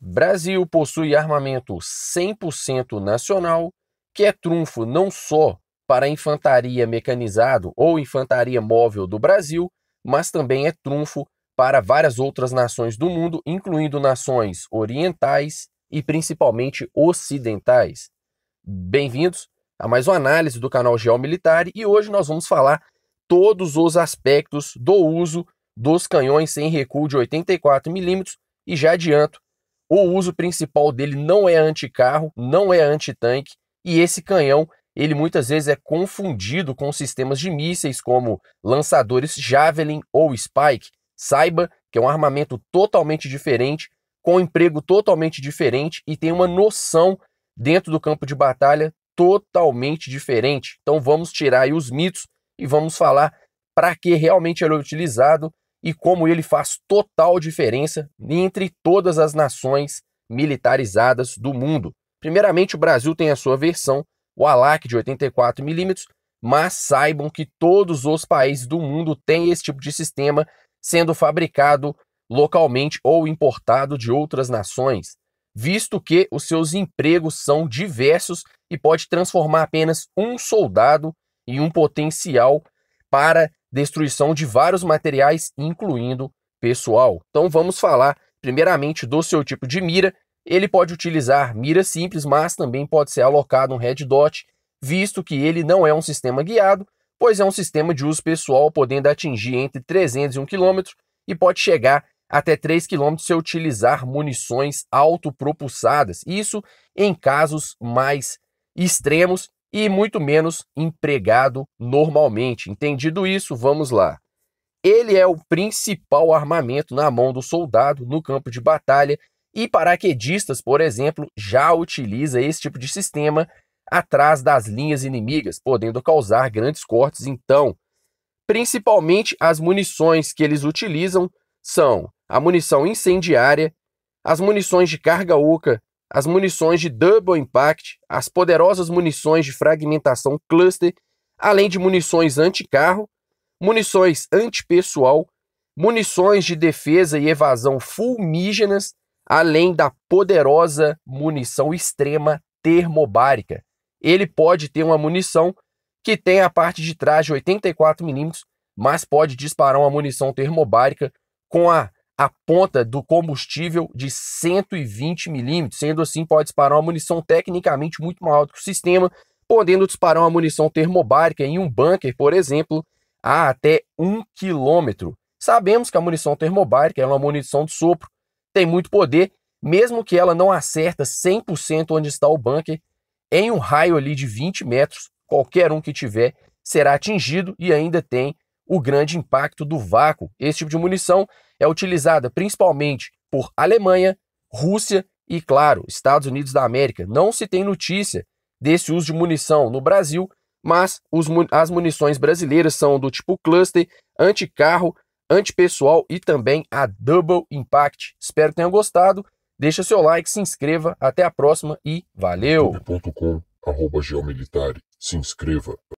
Brasil possui armamento 100% nacional, que é trunfo não só para a infantaria mecanizado ou infantaria móvel do Brasil, mas também é trunfo para várias outras nações do mundo, incluindo nações orientais e principalmente ocidentais. Bem-vindos a mais uma análise do canal Geomilitar e hoje nós vamos falar todos os aspectos do uso dos canhões sem recuo de 84 milímetros e já adianto o uso principal dele não é anticarro, não é antitanque, e esse canhão ele muitas vezes é confundido com sistemas de mísseis como lançadores Javelin ou Spike. Saiba que é um armamento totalmente diferente, com um emprego totalmente diferente e tem uma noção dentro do campo de batalha totalmente diferente. Então vamos tirar os mitos e vamos falar para que realmente ele é utilizado e como ele faz total diferença entre todas as nações militarizadas do mundo. Primeiramente, o Brasil tem a sua versão, o ALAC de 84mm, mas saibam que todos os países do mundo têm esse tipo de sistema sendo fabricado localmente ou importado de outras nações, visto que os seus empregos são diversos e pode transformar apenas um soldado em um potencial para destruição de vários materiais, incluindo pessoal. Então vamos falar primeiramente do seu tipo de mira. Ele pode utilizar mira simples, mas também pode ser alocado um red dot, visto que ele não é um sistema guiado, pois é um sistema de uso pessoal, podendo atingir entre 301 km e pode chegar até 3 km se utilizar munições autopropulsadas. Isso em casos mais extremos e muito menos empregado normalmente. Entendido isso, vamos lá. Ele é o principal armamento na mão do soldado no campo de batalha e paraquedistas, por exemplo, já utiliza esse tipo de sistema atrás das linhas inimigas, podendo causar grandes cortes. Então, principalmente as munições que eles utilizam são a munição incendiária, as munições de carga oca as munições de Double Impact, as poderosas munições de fragmentação cluster, além de munições anticarro, munições antipessoal, munições de defesa e evasão fulmígenas, além da poderosa munição extrema termobárica. Ele pode ter uma munição que tem a parte de trás de 84mm, mas pode disparar uma munição termobárica com a a ponta do combustível de 120 milímetros, sendo assim pode disparar uma munição tecnicamente muito maior do que o sistema, podendo disparar uma munição termobárica em um bunker, por exemplo, a até 1 quilômetro. Sabemos que a munição termobárica é uma munição de sopro, tem muito poder, mesmo que ela não acerta 100% onde está o bunker, em um raio ali de 20 metros, qualquer um que tiver será atingido e ainda tem o grande impacto do vácuo. Esse tipo de munição é utilizada principalmente por Alemanha, Rússia e, claro, Estados Unidos da América. Não se tem notícia desse uso de munição no Brasil, mas os, as munições brasileiras são do tipo cluster, anticarro, antipessoal e também a Double Impact. Espero que tenham gostado. Deixa seu like, se inscreva, até a próxima e valeu! Se inscreva.